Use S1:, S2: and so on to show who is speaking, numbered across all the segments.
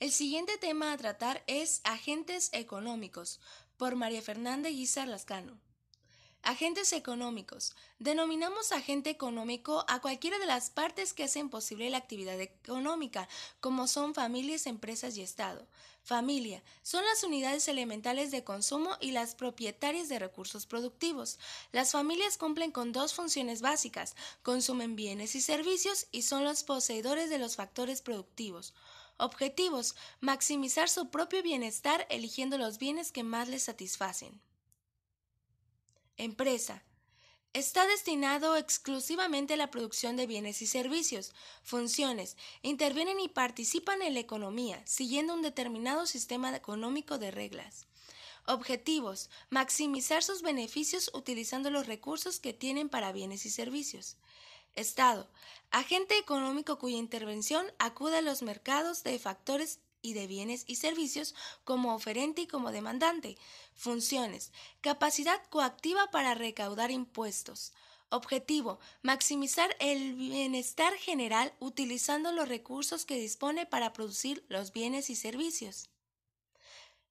S1: El siguiente tema a tratar es Agentes Económicos, por María Fernanda Guizar Lascano. Agentes económicos. Denominamos agente económico a cualquiera de las partes que hacen posible la actividad económica, como son familias, empresas y Estado. Familia. Son las unidades elementales de consumo y las propietarias de recursos productivos. Las familias cumplen con dos funciones básicas, consumen bienes y servicios y son los poseedores de los factores productivos. Objetivos. Maximizar su propio bienestar eligiendo los bienes que más le satisfacen. Empresa. Está destinado exclusivamente a la producción de bienes y servicios, funciones, intervienen y participan en la economía, siguiendo un determinado sistema económico de reglas. Objetivos. Maximizar sus beneficios utilizando los recursos que tienen para bienes y servicios. Estado. Agente económico cuya intervención acude a los mercados de factores y de bienes y servicios como oferente y como demandante. Funciones. Capacidad coactiva para recaudar impuestos. Objetivo. Maximizar el bienestar general utilizando los recursos que dispone para producir los bienes y servicios.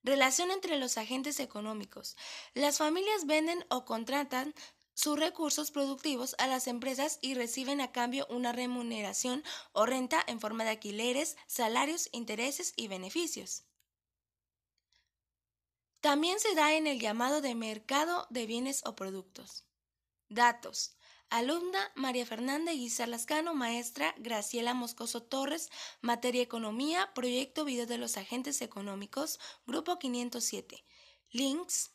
S1: Relación entre los agentes económicos. Las familias venden o contratan sus recursos productivos a las empresas y reciben a cambio una remuneración o renta en forma de alquileres, salarios, intereses y beneficios. También se da en el llamado de mercado de bienes o productos. Datos. Alumna María Fernanda Guizar Lascano, maestra Graciela Moscoso Torres, materia Economía, proyecto Video de los Agentes Económicos, grupo 507. Links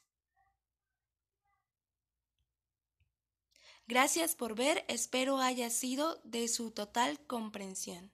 S1: Gracias por ver, espero haya sido de su total comprensión.